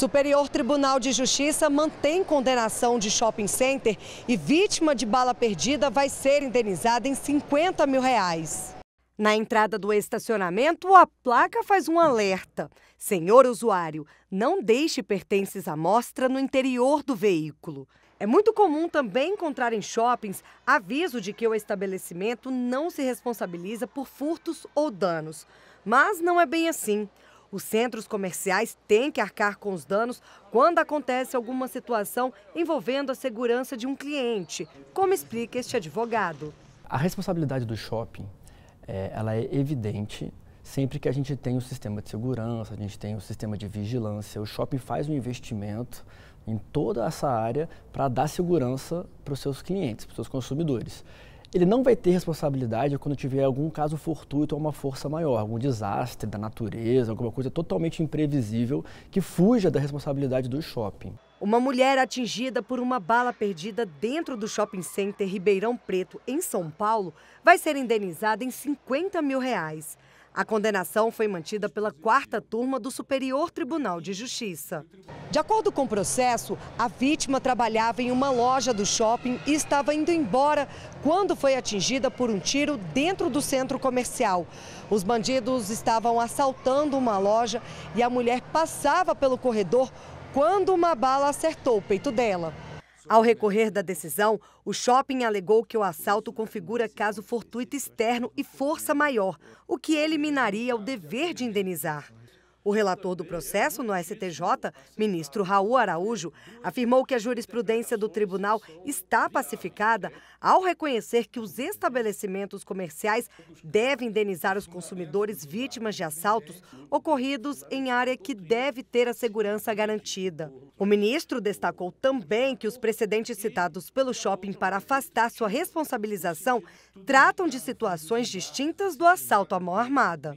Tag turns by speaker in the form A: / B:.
A: Superior Tribunal de Justiça mantém condenação de shopping center e vítima de bala perdida vai ser indenizada em 50 mil reais. Na entrada do estacionamento, a placa faz um alerta. Senhor usuário, não deixe pertences à mostra no interior do veículo. É muito comum também encontrar em shoppings aviso de que o estabelecimento não se responsabiliza por furtos ou danos. Mas não é bem assim. Os centros comerciais têm que arcar com os danos quando acontece alguma situação envolvendo a segurança de um cliente, como explica este advogado.
B: A responsabilidade do shopping é, ela é evidente sempre que a gente tem o sistema de segurança, a gente tem o sistema de vigilância. O shopping faz um investimento em toda essa área para dar segurança para os seus clientes, para os seus consumidores ele não vai ter responsabilidade quando tiver algum caso fortuito ou uma força maior, algum desastre da natureza, alguma coisa totalmente imprevisível que fuja da responsabilidade do shopping.
A: Uma mulher atingida por uma bala perdida dentro do shopping center Ribeirão Preto, em São Paulo, vai ser indenizada em 50 mil reais. A condenação foi mantida pela quarta turma do Superior Tribunal de Justiça. De acordo com o processo, a vítima trabalhava em uma loja do shopping e estava indo embora quando foi atingida por um tiro dentro do centro comercial. Os bandidos estavam assaltando uma loja e a mulher passava pelo corredor quando uma bala acertou o peito dela. Ao recorrer da decisão, o shopping alegou que o assalto configura caso fortuito externo e força maior, o que eliminaria o dever de indenizar. O relator do processo no STJ, ministro Raul Araújo, afirmou que a jurisprudência do tribunal está pacificada ao reconhecer que os estabelecimentos comerciais devem indenizar os consumidores vítimas de assaltos ocorridos em área que deve ter a segurança garantida. O ministro destacou também que os precedentes citados pelo shopping para afastar sua responsabilização tratam de situações distintas do assalto à mão armada.